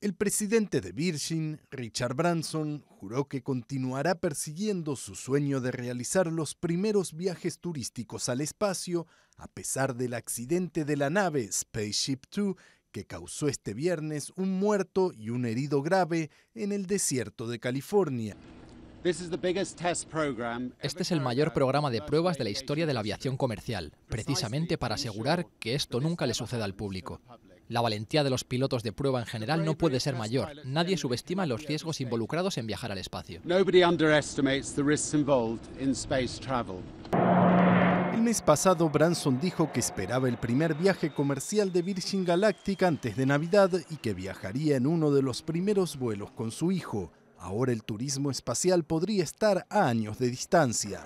El presidente de Virgin, Richard Branson, juró que continuará persiguiendo su sueño de realizar los primeros viajes turísticos al espacio, a pesar del accidente de la nave Spaceship Two que causó este viernes un muerto y un herido grave en el desierto de California. Este es el mayor programa de pruebas de la historia de la aviación comercial, precisamente para asegurar que esto nunca le suceda al público. La valentía de los pilotos de prueba en general no puede ser mayor. Nadie subestima los riesgos involucrados en viajar al espacio. El mes pasado, Branson dijo que esperaba el primer viaje comercial de Virgin Galactic antes de Navidad y que viajaría en uno de los primeros vuelos con su hijo. Ahora el turismo espacial podría estar a años de distancia.